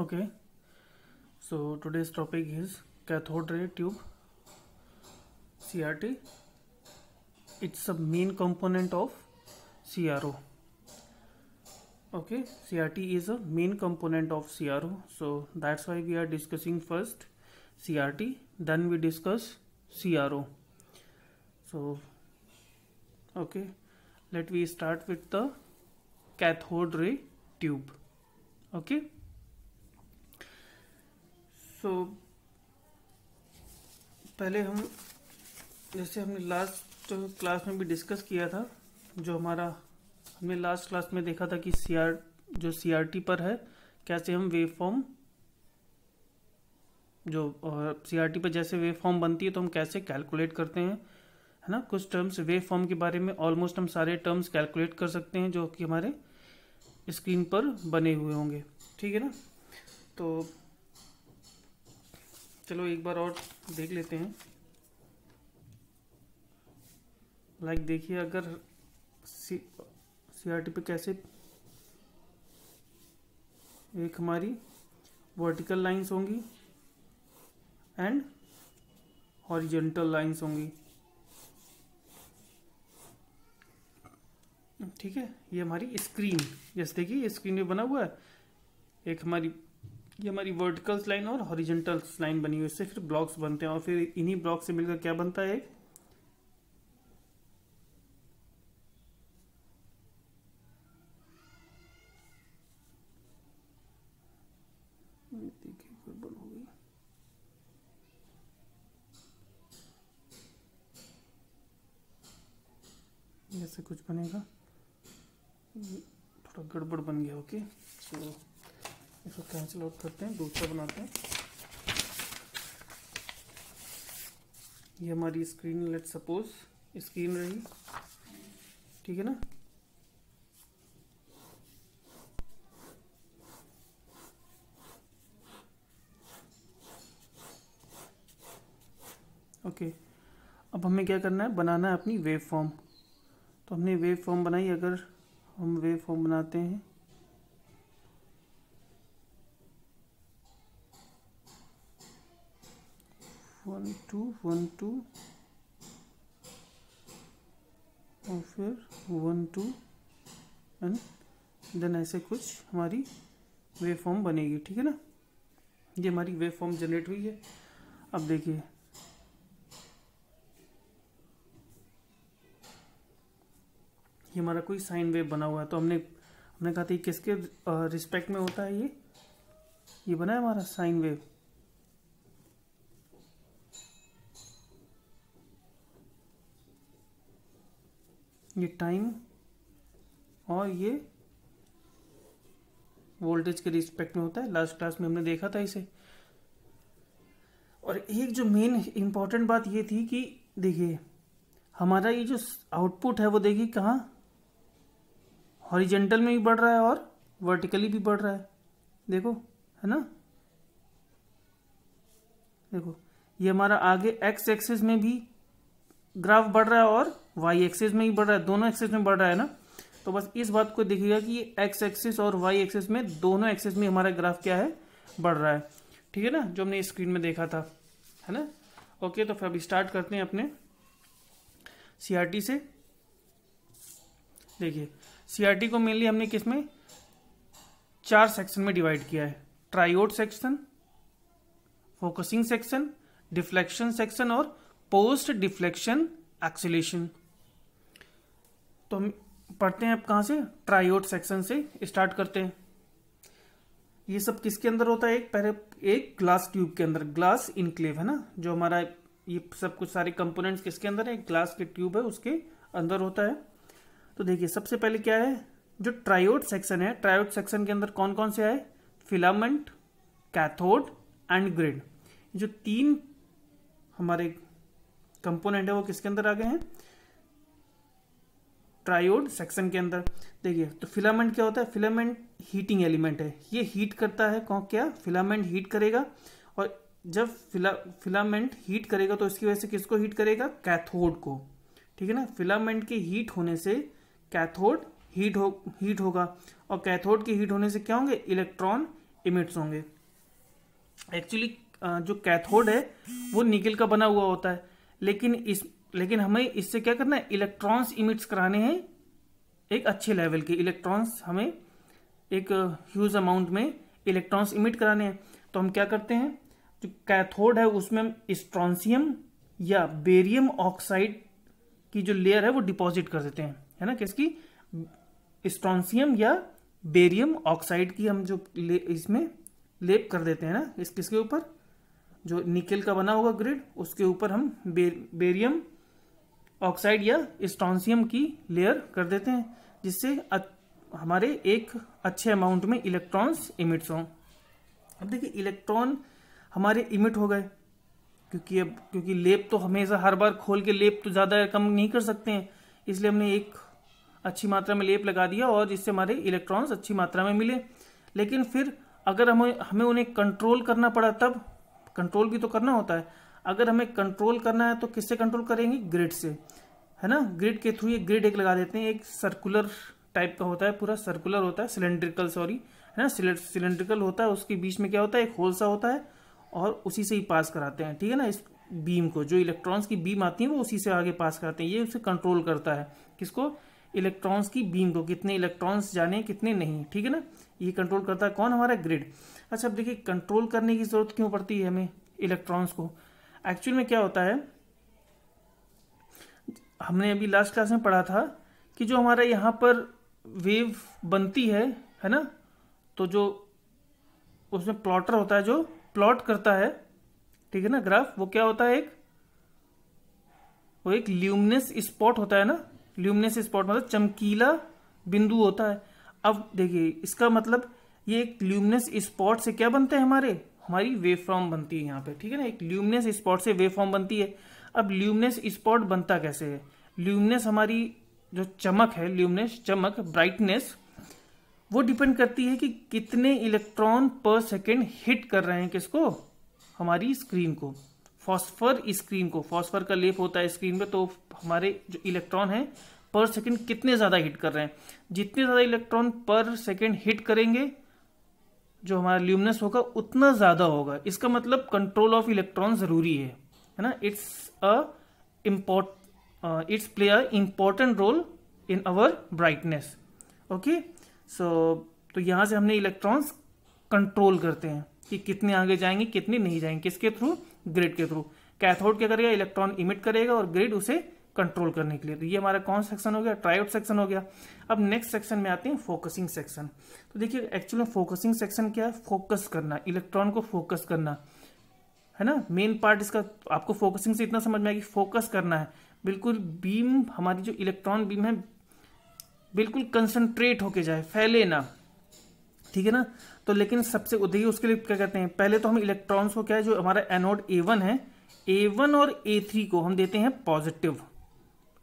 okay so today's topic is cathode ray tube CRT it's a main component of CRO okay CRT is a main component of CRO so that's why we are discussing first CRT then we discuss CRO so okay let we start with the cathode ray tube okay सो तो so, पहले हम जैसे हमने last class में भी discuss किया था जो हमारा हमने लास्ट क्लास में देखा था कि सी आर जो सी आर टी पर है कैसे हम वेव फॉर्म जो सी आर टी पर जैसे वेव फॉर्म बनती है तो हम कैसे कैलकुलेट करते हैं है ना कुछ टर्म्स वेव फॉर्म के बारे में ऑलमोस्ट हम सारे टर्म्स कैलकुलेट कर सकते हैं जो कि हमारे स्क्रीन पर बने हुए होंगे ठीक है ना तो चलो एक बार और देख लेते हैं लाइक like देखिए अगर सी सी आर टी पे कैसे एक हमारी वर्टिकल लाइंस होंगी एंड हॉरिजेंटल लाइंस होंगी ठीक है ये हमारी स्क्रीन जैसे देखिए स्क्रीन में बना हुआ है एक हमारी ये हमारी वर्टिकल्स लाइन और हॉरिजेंटल लाइन बनी हुई इससे फिर ब्लॉक्स बनते हैं और फिर इन्हीं ब्लॉक से मिलकर क्या बनता है ऐसे कुछ बनेगा थोड़ा गड़बड़ बन गया ओके सो इसको कैंसिल आउट करते हैं दूसरा बनाते हैं ये हमारी स्क्रीन लेट सपोज स्क्रीन रही ठीक है ना ओके okay. अब हमें क्या करना है बनाना है अपनी वेव फॉर्म तो हमने वेव फॉर्म बनाई अगर हम वेव फॉर्म बनाते हैं वन टू वन टू और फिर वन टू एंड देन ऐसे कुछ हमारी वेव फॉर्म बनेगी ठीक है ना ये हमारी वेव फॉर्म जनरेट हुई है अब देखिए ये हमारा कोई साइन वेव बना हुआ है तो हमने हमने कहा था किसके रिस्पेक्ट में होता है ये ये बना है हमारा साइन वेव ये टाइम और ये वोल्टेज के रिस्पेक्ट में होता है लास्ट क्लास में हमने देखा था इसे और एक जो मेन इंपॉर्टेंट बात ये थी कि देखिए हमारा ये जो आउटपुट है वो देखिए कहाँ हॉरिजेंटल में भी बढ़ रहा है और वर्टिकली भी बढ़ रहा है देखो है ना देखो ये हमारा आगे एक्स एक्सिस में भी ग्राफ बढ़ रहा है और वाई एक्सिस में ही बढ़ रहा है दोनों एक्सिस में बढ़ रहा है ना तो बस इस बात को देखिएगा कि एक्स एक्सिस और वाई एक्सिस में दोनों एक्सिस में हमारा ग्राफ क्या है बढ़ रहा है ठीक है ना जो हमने स्क्रीन में देखा था है ना ओके तो फिर अब स्टार्ट करते हैं अपने सीआरटी से देखिए सीआरटी को मेनली हमने किस में चार सेक्शन में डिवाइड किया है triode section focusing section deflection section और पोस्ट डिफ्लेक्शन एक्सीलेशन तो हम पढ़ते हैं अब कहाँ से ट्रायोड सेक्शन से स्टार्ट करते हैं ये सब किसके अंदर होता है एक पहले एक ग्लास ट्यूब के अंदर ग्लास इनक्लेव है ना जो हमारा ये सब कुछ सारे कंपोनेंट्स किसके अंदर है ग्लास के ट्यूब है उसके अंदर होता है तो देखिए सबसे पहले क्या है जो ट्रायोड सेक्शन है ट्रायोड सेक्शन के अंदर कौन कौन से आए फिलामेंट कैथोड एंड ग्रिड जो तीन हमारे कंपोनेंट है वो किसके अंदर आ गए हैं ट्रायोड सेक्शन के अंदर देखिए तो फिलामेंट क्या होता है फिलामेंट हीटिंग एलिमेंट है ये हीट करता है कौन क्या फिलामेंट हीट करेगा और जब फिला फिलामेंट हीट करेगा तो इसकी वजह से किसको हीट करेगा कैथोड को ठीक है ना फिलामेंट के हीट होने से कैथोड हीट हो हीट होगा और कैथोड के हीट होने से क्या होंगे इलेक्ट्रॉन इमिट्स होंगे एक्चुअली जो कैथोड है वो निकल का बना हुआ होता है लेकिन इस लेकिन हमें इससे क्या करना है इलेक्ट्रॉन्स इमिट्स कराने हैं एक अच्छे लेवल के इलेक्ट्रॉन्स हमें एक ह्यूज अमाउंट में इलेक्ट्रॉन्स इमिट कराने हैं तो हम क्या करते हैं जो कैथोड है उसमें हम स्ट्रॉन्सियम या बेरियम ऑक्साइड की जो लेयर है वो डिपॉजिट कर देते हैं है ना किसकी स्ट्रॉन्सियम या बेरियम ऑक्साइड की हम जो ले इसमें लेप कर देते हैं ना इस किसके ऊपर जो निकल का बना होगा ग्रिड उसके ऊपर हम बे, बेरियम ऑक्साइड या स्टॉन्सियम की लेयर कर देते हैं जिससे हमारे एक अच्छे अमाउंट में इलेक्ट्रॉन्स इमिट्स हों अब देखिए इलेक्ट्रॉन हमारे इमिट हो गए क्योंकि अब क्योंकि लेप तो हमेशा हर बार खोल के लेप तो ज़्यादा कम नहीं कर सकते हैं इसलिए हमने एक अच्छी मात्रा में लेप लगा दिया और जिससे हमारे इलेक्ट्रॉन्स अच्छी मात्रा में मिले लेकिन फिर अगर हमें हमें उन्हें कंट्रोल करना पड़ा तब कंट्रोल भी तो करना होता है अगर हमें कंट्रोल करना है तो किससे कंट्रोल करेंगे ग्रिड से है ना ग्रिड के थ्रू ये ग्रिड एक लगा देते हैं एक सर्कुलर टाइप का होता है पूरा सर्कुलर होता है सिलेंड्रिकल सॉरी है ना सिलेंड्रिकल होता है उसके बीच में क्या होता है एक होल सा होता है और उसी से ही पास कराते हैं ठीक है ना इस बीम को जो इलेक्ट्रॉन्स की बीम आती है वो उसी से आगे पास कराते हैं ये उसे कंट्रोल करता है किसको इलेक्ट्रॉन्स की बीम को कितने इलेक्ट्रॉन्स जाने कितने नहीं ठीक है ना ये कंट्रोल करता है कौन हमारा ग्रिड अच्छा अब देखिए कंट्रोल करने की ज़रूरत क्यों पड़ती है हमें इलेक्ट्रॉन्स को एक्चुअल में क्या होता है हमने अभी लास्ट क्लास में पढ़ा था कि जो हमारा यहाँ पर वेव बनती है है ना तो जो उसमें प्लॉटर होता है जो प्लॉट करता है ठीक है ना ग्राफ वो क्या होता है एक वो एक ल्यूमिनस स्पॉट होता है ना ल्यूमिनस स्पॉट मतलब चमकीला बिंदु होता है अब देखिए इसका मतलब ये एक ल्यूमिनस स्पॉट से क्या बनते हैं हमारे हमारी वेव फॉर्म बनती है यहाँ पे ठीक है ना एक ल्यूमिनस स्पॉट से वेव फॉर्म बनती है अब ल्यूमिनस स्पॉट बनता कैसे है ल्यूमिनस हमारी जो चमक है ल्यूमिनस चमक ब्राइटनेस वो डिपेंड करती है कि कितने इलेक्ट्रॉन पर सेकेंड हिट कर रहे हैं किसको हमारी स्क्रीन को फॉस्फर स्क्रीन को फॉस्फर का लेप होता है स्क्रीन पे तो हमारे जो इलेक्ट्रॉन हैं पर सेकेंड कितने ज़्यादा हिट कर रहे हैं जितने ज़्यादा इलेक्ट्रॉन पर सेकेंड हिट करेंगे जो हमारा ल्यूमिनस होगा उतना ज़्यादा होगा इसका मतलब कंट्रोल ऑफ इलेक्ट्रॉन ज़रूरी है है ना it's a import it's play a important role in our brightness okay so तो यहां से हमने इलेक्ट्रॉन्स कंट्रोल करते हैं कि कितने आगे जाएंगे कितने नहीं जाएंगे किसके थ्रू ग्रिड के थ्रू कैथोड क्या करेगा इलेक्ट्रॉन इमिट करेगा और ग्रिड उसे कंट्रोल करने के लिए तो ये हमारा कौन सेक्शन हो गया ट्रायोड सेक्शन हो गया अब नेक्स्ट सेक्शन में आते हैं फोकसिंग सेक्शन तो देखिए एक्चुअल में फोकसिंग सेक्शन क्या है फोकस करना इलेक्ट्रॉन को फोकस करना है ना मेन पार्ट इसका आपको फोकसिंग से इतना समझ में आएगी फोकस करना है बिल्कुल बीम हमारी जो इलेक्ट्रॉन बीम है बिल्कुल कंसंट्रेट होके जाए फैले ना ठीक है ना तो लेकिन सबसे उदय उसके लिए क्या कहते हैं पहले तो हम इलेक्ट्रॉन्स को क्या है जो हमारा एनोड ए वन है ए वन और ए थ्री को हम देते हैं पॉजिटिव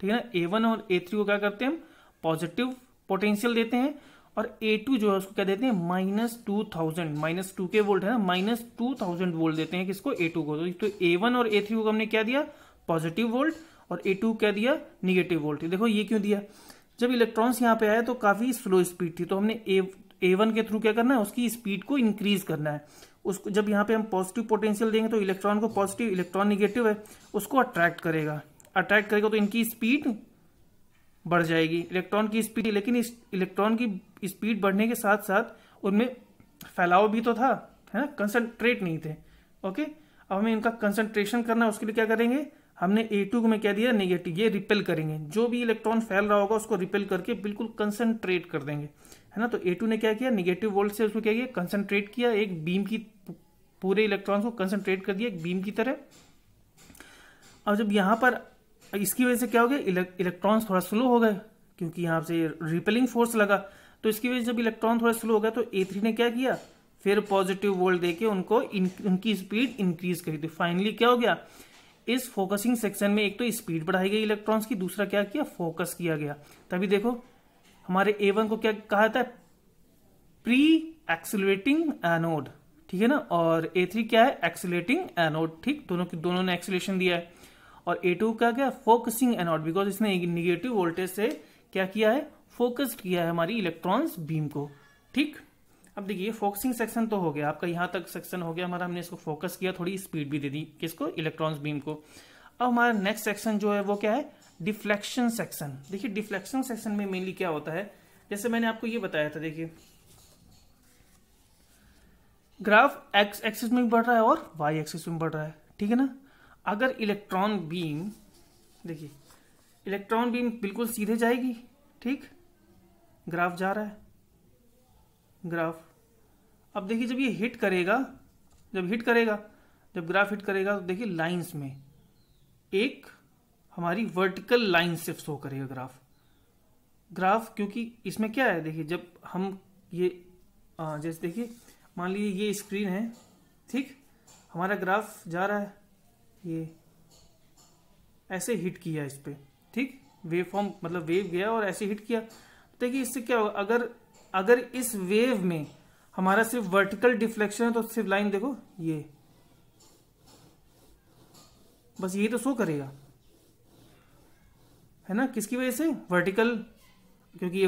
ठीक है ना ए वन और ए थ्री को क्या करते हैं हम पॉजिटिव पोटेंशियल देते हैं और ए टू जो है उसको क्या देते हैं minus two thousand minus two के वोल्ट है ना माइनस टू थाउजेंड वोल्ट देते हैं किसको ए टू को तो ए वन और ए थ्री को हमने क्या दिया पॉजिटिव वोल्ट और ए टू क्या दिया निगेटिव वोल्ट देखो ये क्यों दिया जब इलेक्ट्रॉन्स यहाँ पे आया तो काफी स्लो स्पीड थी तो हमने ए वन के थ्रू क्या करना है उसकी स्पीड को इंक्रीज करना है उसको जब यहाँ पे हम पॉजिटिव पोटेंशियल देंगे तो इलेक्ट्रॉन को पॉजिटिव इलेक्ट्रॉन निगेटिव है उसको अट्रैक्ट करेगा अट्रैक्ट करेगा तो इनकी स्पीड बढ़ जाएगी इलेक्ट्रॉन की स्पीड लेकिन इस इलेक्ट्रॉन की स्पीड बढ़ने के साथ साथ उनमें फैलाव भी तो था है ना कंसंट्रेट नहीं थे ओके अब हमें इनका कंसंट्रेशन करना है उसके लिए क्या करेंगे हमने ए टू में क्या दिया नेगेटिव ये रिपेल करेंगे जो भी इलेक्ट्रॉन फैल रहा होगा उसको रिपेल करके बिल्कुल कंसनट्रेट कर देंगे है ना तो ए टू ने क्या किया निगेटिव वोल्ट से उसको क्या किया कंसनट्रेट किया एक बीम की पूरे इलेक्ट्रॉन को कंसनट्रेट कर दिया एक बीम की तरह अब जब यहां पर इसकी वजह से क्या हो गया इलेक्ट्रॉन्स थोड़ा स्लो हो गए क्योंकि यहां से रिपेलिंग फोर्स लगा तो इसकी वजह से जब इलेक्ट्रॉन थोड़ा स्लो हो गया तो ए ने क्या किया फिर पॉजिटिव वोल्ट देके उनको उनकी स्पीड इंक्रीज करी थी तो फाइनली क्या हो गया इस फोकसिंग सेक्शन में एक तो स्पीड बढ़ाई गई इलेक्ट्रॉन्स की दूसरा क्या किया फोकस किया गया तभी देखो हमारे ए को क्या कहा था प्री एक्सिलेटिंग एनोड ठीक है ना और ए क्या है एक्सिलेटिंग एनोड ठीक दोनों की दोनों ने एक्सिलेशन दिया है और ए टू क्या क्या फोकसिंग एनोड बिकॉज इसने निगेटिव वोल्टेज से क्या किया है फोकस्ड किया है हमारी इलेक्ट्रॉन्स बीम को ठीक अब देखिए फोकसिंग सेक्शन तो हो गया आपका यहां तक सेक्शन हो गया हमारा हमने इसको फोकस किया थोड़ी स्पीड भी दे दी किसको इलेक्ट्रॉन्स बीम को अब हमारा नेक्स्ट सेक्शन जो है वो क्या है डिफ्लेक्शन सेक्शन देखिए डिफ्लेक्शन सेक्शन में मेनली क्या होता है जैसे मैंने आपको ये बताया था देखिए ग्राफ एक्स एक्सिस में भी बढ़ रहा है और वाई एक्सिस में बढ़ रहा है ठीक है ना अगर इलेक्ट्रॉन बीम देखिए इलेक्ट्रॉन बीम बिल्कुल सीधे जाएगी ठीक ग्राफ जा रहा है ग्राफ अब देखिए जब ये हिट करेगा जब हिट करेगा जब ग्राफ हिट करेगा तो देखिए लाइंस में एक हमारी वर्टिकल लाइन से शो करेगा ग्राफ ग्राफ क्योंकि इसमें क्या है देखिए जब हम ये आ, जैसे देखिए मान लीजिए ये स्क्रीन है ठीक हमारा ग्राफ जा रहा है ये ऐसे हिट किया इस पर ठीक वेव फॉर्म मतलब वेव गया और ऐसे हिट किया देखिए इससे क्या होगा अगर अगर इस वेव में हमारा सिर्फ वर्टिकल डिफ्लेक्शन है तो सिर्फ लाइन देखो ये बस ये तो शो करेगा है ना किसकी वजह से वर्टिकल क्योंकि ये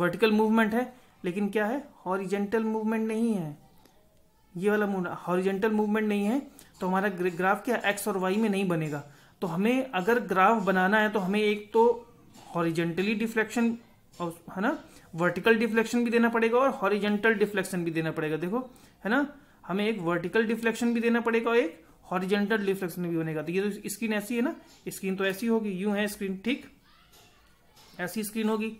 वर्टिकल मूवमेंट है लेकिन क्या है हॉरिजेंटल मूवमेंट नहीं है ये वाला हॉरिजेंटल मूवमेंट नहीं है तो हमारा ग्राफ क्या एक्स और वाई में नहीं बनेगा तो हमें अगर ग्राफ बनाना है तो हमें एक तो हॉरिजेंटली डिफ्लेक्शन है ना वर्टिकल डिफ्लेक्शन भी देना पड़ेगा और हॉरिजेंटल डिफ्लेक्शन भी देना पड़ेगा देखो है ना हमें एक वर्टिकल डिफ्लेक्शन भी देना पड़ेगा और एक हॉरिजेंटल डिफ्लेक्शन भी बनेगा तो ये तो स्क्रीन ऐसी है ना स्क्रीन तो ऐसी होगी यू है स्क्रीन ठीक ऐसी स्क्रीन होगी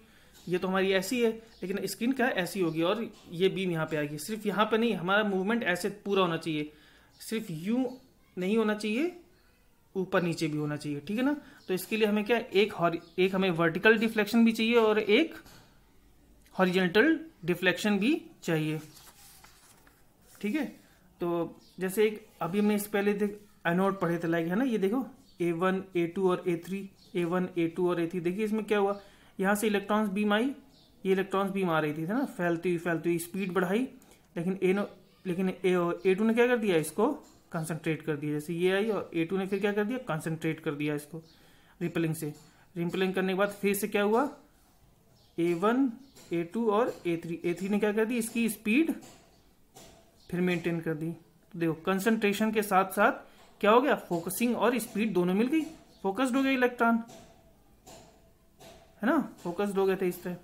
ये तो हमारी ऐसी है लेकिन स्क्रीन का ऐसी होगी और ये बीम यहाँ पे आएगी सिर्फ यहाँ पे नहीं हमारा मूवमेंट ऐसे पूरा होना चाहिए सिर्फ यू नहीं होना चाहिए ऊपर नीचे भी होना चाहिए ठीक है ना तो इसके लिए हमें क्या एक एक हमें वर्टिकल डिफ्लेक्शन भी चाहिए और एक हॉरिजेंटल डिफ्लेक्शन भी चाहिए ठीक है तो जैसे एक अभी हमने इससे पहले देख एनोड पढ़े थे लाइक है ना ये देखो ए वन ए टू और A three A one A two और ए थ्री देखिए इसमें क्या हुआ यहां से इलेक्ट्रॉन्स बीम आई ये इलेक्ट्रॉन्स बीम आ रही थी ना फैलती हुई फैलती हुई स्पीड बढ़ाई लेकिन ए नो लेकिन ए टू ने क्या कर दिया इसको कंसनट्रेट कर दिया जैसे ये आई और ए टू ने फिर क्या कर दिया कंसनट्रेट कर दिया इसको रिपलिंग से रिपलिंग करने के बाद फिर से क्या हुआ ए वन ए टू और ए थ्री ए थ्री ने क्या कर दी इसकी स्पीड फिर मेंटेन कर दी तो देखो कंसंट्रेशन के साथ साथ क्या हो गया फोकसिंग और स्पीड दोनों मिल गई फोकस्ड हो गया इलेक्ट्रॉन है ना फोकस्ड हो गए थे इस पर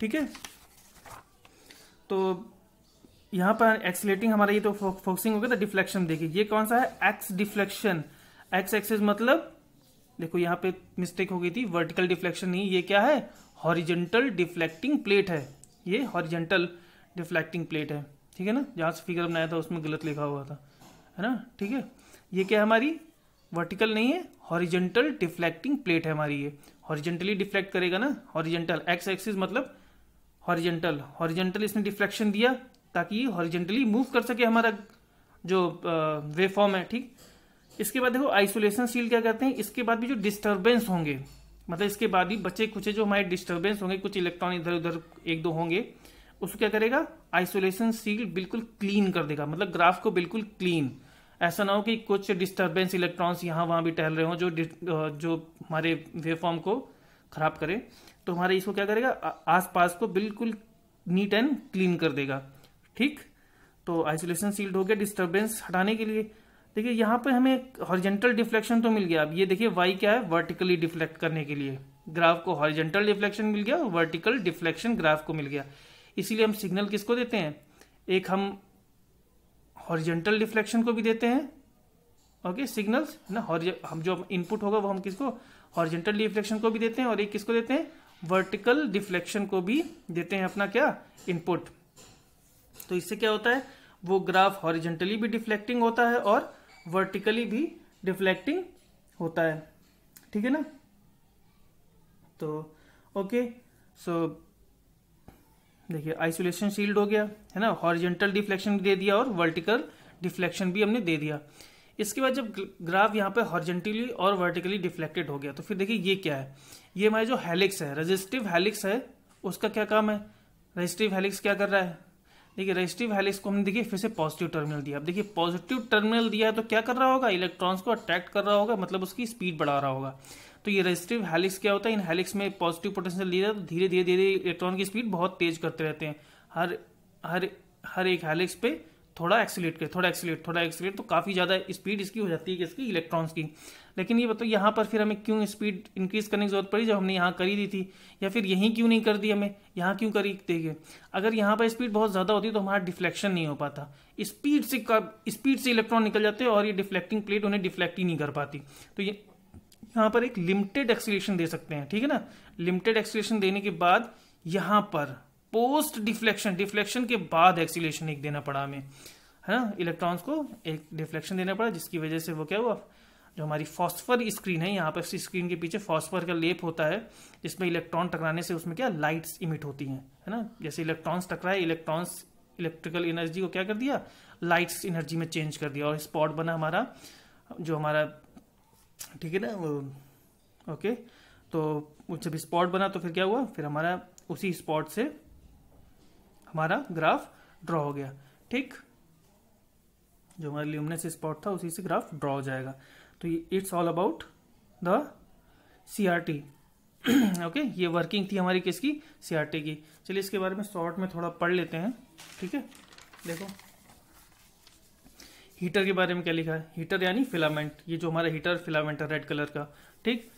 ठीक है तो यहाँ पर एक्सलेटिंग हमारा ये तो फोकसिंग हो गया था डिफ्लेक्शन देखिए ये कौन सा है एक्स डिफ्लेक्शन एक्स एक्सेस मतलब देखो यहाँ पे मिस्टेक हो गई थी वर्टिकल डिफ्लेक्शन नहीं ये क्या है हॉरिजेंटल डिफ्लेक्टिंग प्लेट है ये हॉरिजेंटल डिफ्लेक्टिंग प्लेट है ठीक है ना जहाँ से फिगर बनाया था उसमें गलत लिखा हुआ था है ना ठीक है ये क्या है हमारी वर्टिकल नहीं है हॉरिजेंटल डिफ्लेक्टिंग प्लेट है हमारी ये हॉरिजेंटली डिफ्लेक्ट करेगा ना हॉरिजेंटल एक्स एक्सिस मतलब हॉरिजेंटल हॉरिजेंटल इसने डिफ्लेक्शन दिया ताकि ये हॉरिजेंटली मूव कर सके हमारा जो वेव फॉर्म है ठीक इसके बाद देखो आइसोलेशन सील क्या करते हैं इसके बाद भी जो डिस्टर्बेंस होंगे मतलब इसके बाद भी बचे कुछ जो हमारे डिस्टर्बेंस होंगे कुछ इलेक्ट्रॉन इधर उधर एक दो होंगे उसको क्या करेगा आइसोलेशन सील बिल्कुल क्लीन कर देगा मतलब ग्राफ को बिल्कुल क्लीन ऐसा ना हो कि कुछ डिस्टर्बेंस इलेक्ट्रॉन्स यहाँ वहाँ भी टहल रहे हों जो जो हमारे वेवफॉर्म को खराब करें तो हमारे इसको क्या करेगा आसपास को बिल्कुल नीट एंड क्लीन कर देगा ठीक तो आइसोलेशन सील्ड हो गया डिस्टर्बेंस हटाने के लिए देखिए यहाँ पे हमें हॉरिजेंटल डिफ्लेक्शन तो मिल गया अब ये देखिए वाई क्या है वर्टिकली डिफ्लेक्ट करने के लिए ग्राफ को हॉरिजेंटल डिफ्लेक्शन मिल गया वर्टिकल डिफ्लेक्शन ग्राफ को मिल गया इसीलिए हम सिग्नल किसको देते हैं एक हम हॉरिजेंटल डिफ्लेक्शन को भी देते हैं ओके सिग्नल्स ना हम जो इनपुट होगा वो हम किसको हॉरिजेंटल डिफ्लेक्शन को भी देते हैं और एक किसको देते हैं वर्टिकल डिफ्लेक्शन को भी देते हैं अपना क्या इनपुट तो इससे क्या होता है वो ग्राफ हॉरिजेंटली भी डिफ्लेक्टिंग होता है और वर्टिकली भी डिफ्लेक्टिंग होता है ठीक है ना तो ओके सो देखिए आइसोलेशन शील्ड हो गया है ना हॉरिजेंटल डिफ्लेक्शन दे दिया और वर्टिकल डिफ्लेक्शन भी हमने दे दिया इसके बाद जब ग्राफ यहाँ पे हॉर्जेंटली और वर्टिकली डिफ्लेक्टेड हो गया तो फिर देखिए ये क्या है ये हमारे जो हेलिक्स है रजिस्टिव हेलिक्स है उसका क्या काम है रजिस्टिव हेलिक्स क्या कर रहा है देखिए रजिस्टिव हेलिक्स को हमने देखिए फिर से पॉजिटिव टर्मिनल दिया अब देखिए पॉजिटिव टर्मिनल दिया है तो क्या कर रहा होगा इलेक्ट्रॉन्स को अट्रैक्ट कर रहा होगा मतलब उसकी स्पीड बढ़ा रहा होगा तो ये रजिस्टिव हेलिक्स क्या होता है इन हेलिक्स में पॉजिटिव पोटेंशियल दिया तो धीरे धीरे धीरे इलेक्ट्रॉन की स्पीड बहुत तेज करते रहते हैं हर हर हर एक हेलिक्स पे थोड़ा एक्सीट कर थोड़ा एक्सीट थोड़ा एक्सीट तो काफ़ी ज़्यादा स्पीड इसकी हो जाती है इसकी इलेक्ट्रॉन्स की लेकिन ये बताओ यहाँ पर फिर हमें क्यों स्पीड इंक्रीज करने की जरूरत पड़ी जब हमने यहाँ करी दी थी या फिर यहीं क्यों नहीं कर दी हमें यहाँ क्यों करी देखिए अगर यहाँ पर स्पीड बहुत ज़्यादा होती तो हमारा डिफ्लेक्शन नहीं हो पाता स्पीड से स्पीड से इलेक्ट्रॉन निकल जाते और ये डिफ्लेक्टिंग प्लेट उन्हें डिफ्लेक्ट ही नहीं कर पाती तो ये यहां पर एक लिमिटेड एक्सीलेशन दे सकते हैं ठीक है ना लिमिटेड एक्सीलेशन देने के बाद यहां पर पोस्ट डिफ्लेक्शन डिफ्लेक्शन के बाद एक्सीलेशन एक देना पड़ा हमें है ना इलेक्ट्रॉन्स को एक डिफ्लेक्शन देना पड़ा जिसकी वजह से वो क्या हुआ जो हमारी फॉस्फर स्क्रीन है यहाँ पर स्क्रीन के पीछे फॉस्फर का लेप होता है जिसमें इलेक्ट्रॉन टकराने से उसमें क्या लाइट्स इमिट होती हैं है ना जैसे इलेक्ट्रॉन्स टकराए इलेक्ट्रॉन्स इलेक्ट्रिकल एनर्जी को क्या कर दिया लाइट्स एनर्जी में चेंज कर दिया और स्पॉट बना हमारा जो हमारा ठीक है ना ओके तो जब स्पॉट बना तो फिर क्या हुआ फिर हमारा उसी स्पॉट से हमारा ग्राफ ड्रॉ हो गया ठीक जो हमारा ल्यूमिनस स्पॉट था उसी से ग्राफ ड्रॉ हो जाएगा तो it's all about the C R T okay ये वर्किंग थी हमारी किसकी सीआरटी की चलिए इसके बारे में शॉर्ट में थोड़ा पढ़ लेते हैं ठीक है देखो हीटर के बारे में क्या लिखा है हीटर यानी फिलामेंट ये जो हमारा हीटर फिलामेंट है रेड कलर का ठीक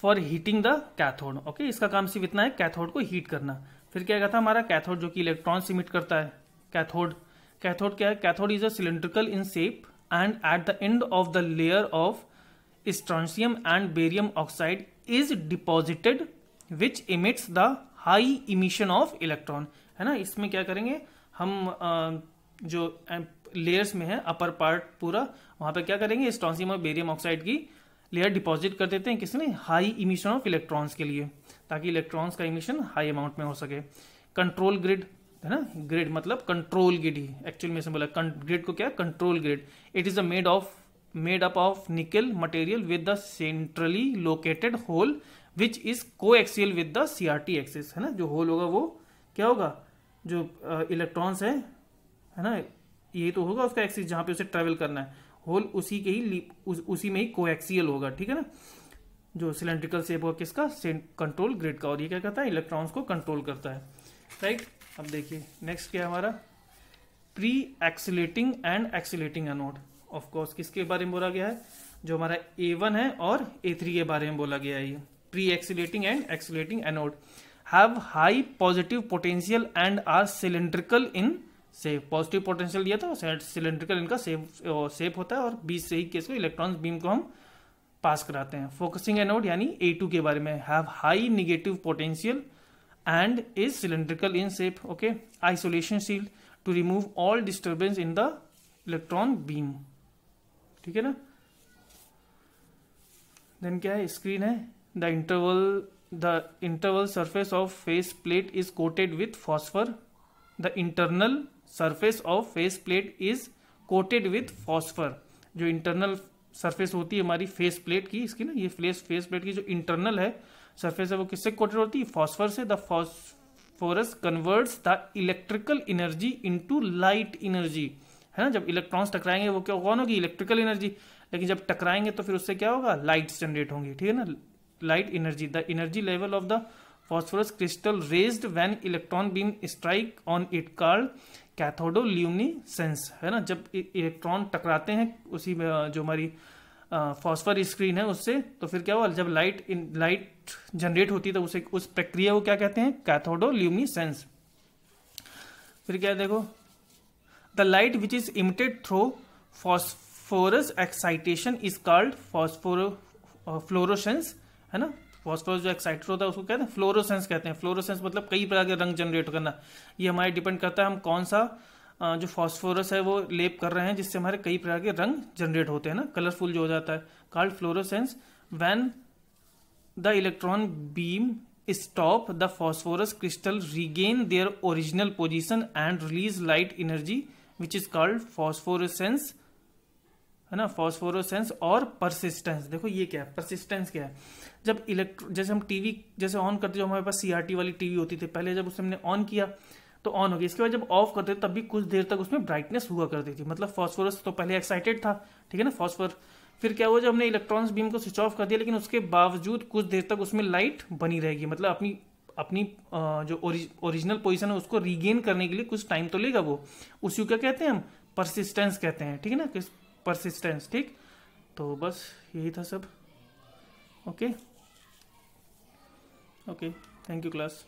for heating the cathode okay इसका काम सिर्फ इतना है कैथोड को हीट करना फिर क्या कहता है हमारा कैथोड जो कि इलेक्ट्रॉन इमिट करता है कैथोड कैथोड क्या है cathode is a cylindrical in shape and at the end of the layer of strontium and barium oxide is deposited which emits the high emission of electron है ना इसमें क्या करेंगे हम जो लेयर्स में है अपर पार्ट पूरा वहां पे क्या करेंगे स्टॉन्सियम और बेरियम ऑक्साइड की लेयर डिपॉजिट कर देते हैं किसने हाई इमिशन ऑफ इलेक्ट्रॉन्स के लिए ताकि इलेक्ट्रॉन्स का इमिशन हाई अमाउंट में हो सके कंट्रोल ग्रिड है ना ग्रिड मतलब कंट्रोल ग्रिड ही एक्चुअल में बोला ग्रिड को क्या control grid it is a made of made up of nickel material with the centrally located hole which is coaxial with the CRT axis है ना जो होल होगा वो क्या होगा जो इलेक्ट्रॉन्स uh, है है ना यही तो होगा उसका एक्सिस जहां पे उसे ट्रेवल करना है होल उसी के ही उस, उसी में ही कोएक्सियल होगा ठीक है ना जो सिलेंड्रिकल सेप होगा किसका कंट्रोल ग्रिड का और ये क्या कहता है इलेक्ट्रॉन्स को कंट्रोल करता है राइट अब देखिए नेक्स्ट क्या है हमारा pre accelerating and accelerating anode of course किसके बारे में बोला गया है जो हमारा ए वन है और ए थ्री के बारे में बोला गया है ये pre accelerating and accelerating anode have high positive potential and are cylindrical in shape positive potential दिया था और सिलेंड्रिकल इनका सेफ सेफ होता है और बी से ही केस को इलेक्ट्रॉन बीम को हम पास कराते हैं फोकसिंग एनोड यानी ए टू के बारे में have high negative potential and is cylindrical in shape okay isolation seal to remove all disturbance in the electron beam ठीक है ना देन क्या है स्क्रीन है the interval the interval surface of face plate is coated with phosphor the internal surface of face plate is coated with phosphor जो internal surface होती है हमारी फेस प्लेट की इसकी ना ये फेस फेस प्लेट की जो इंटरनल है सरफेस है वो किससे कोटेड होती है फॉस्फर से the phosphorus converts the electrical energy into light energy है ना जब इलेक्ट्रॉन्स टकराएंगे वो क्या कौन होगी इलेक्ट्रिकल एनर्जी लेकिन जब टकराएंगे तो फिर उससे क्या होगा लाइट्स जनरेट होंगी ठीक है ना light energy the energy level of the phosphorus crystal raised when electron beam strike on it called cathodoluminescence है ना जब इलेक्ट्रॉन टकराते हैं उसी में जो हमारी फॉस्फर स्क्रीन है उससे तो फिर क्या हुआ जब लाइट इन लाइट जनरेट होती है तो उसे उस प्रक्रिया को क्या कहते हैं कैथोडो सेंस फिर क्या देखो the light which is emitted through phosphorus excitation is called phosphoro fluorescence है ना फॉस्फोरस जो एक्साइटेड होता है उसको कहते हैं फ्लोरोसेंस कहते हैं फ्लोरोसेंस मतलब कई प्रकार के रंग जनरेट करना ये हमारे डिपेंड करता है हम कौन सा जो फॉस्फोरस है वो लेप कर रहे हैं जिससे हमारे कई प्रकार के रंग जनरेट होते हैं ना कलरफुल जो हो जाता है called fluorescence when the electron beam stop the phosphorus crystal regain their original position and release light energy which is called phosphorescence है ना फॉस्फोरोसेंस और परसिस्टेंस देखो ये क्या है परसिस्टेंस क्या है जब इलेक्ट्रो जैसे हम टीवी जैसे ऑन करते जो हमारे पास सीआरटी वाली टीवी होती थी पहले जब उसे हमने ऑन किया तो ऑन हो गया इसके बाद जब ऑफ करते तब भी कुछ देर तक उसमें ब्राइटनेस हुआ करती थी मतलब फॉस्फोरस तो पहले एक्साइटेड था ठीक है ना फॉस्फोर फिर क्या हुआ जब हमने इलेक्ट्रॉन्स बीम को स्विच ऑफ कर दिया लेकिन उसके बावजूद कुछ देर तक उसमें लाइट बनी रहेगी मतलब अपनी अपनी जो ओरिजिनल पोजीशन है उसको रीगेन करने के लिए कुछ टाइम तो लेगा वो उसी को क्या कहते हैं हम परसिस्टेंस कहते हैं ठीक है ना परसिस्टेंस ठीक तो बस यही था सब okay okay thank you class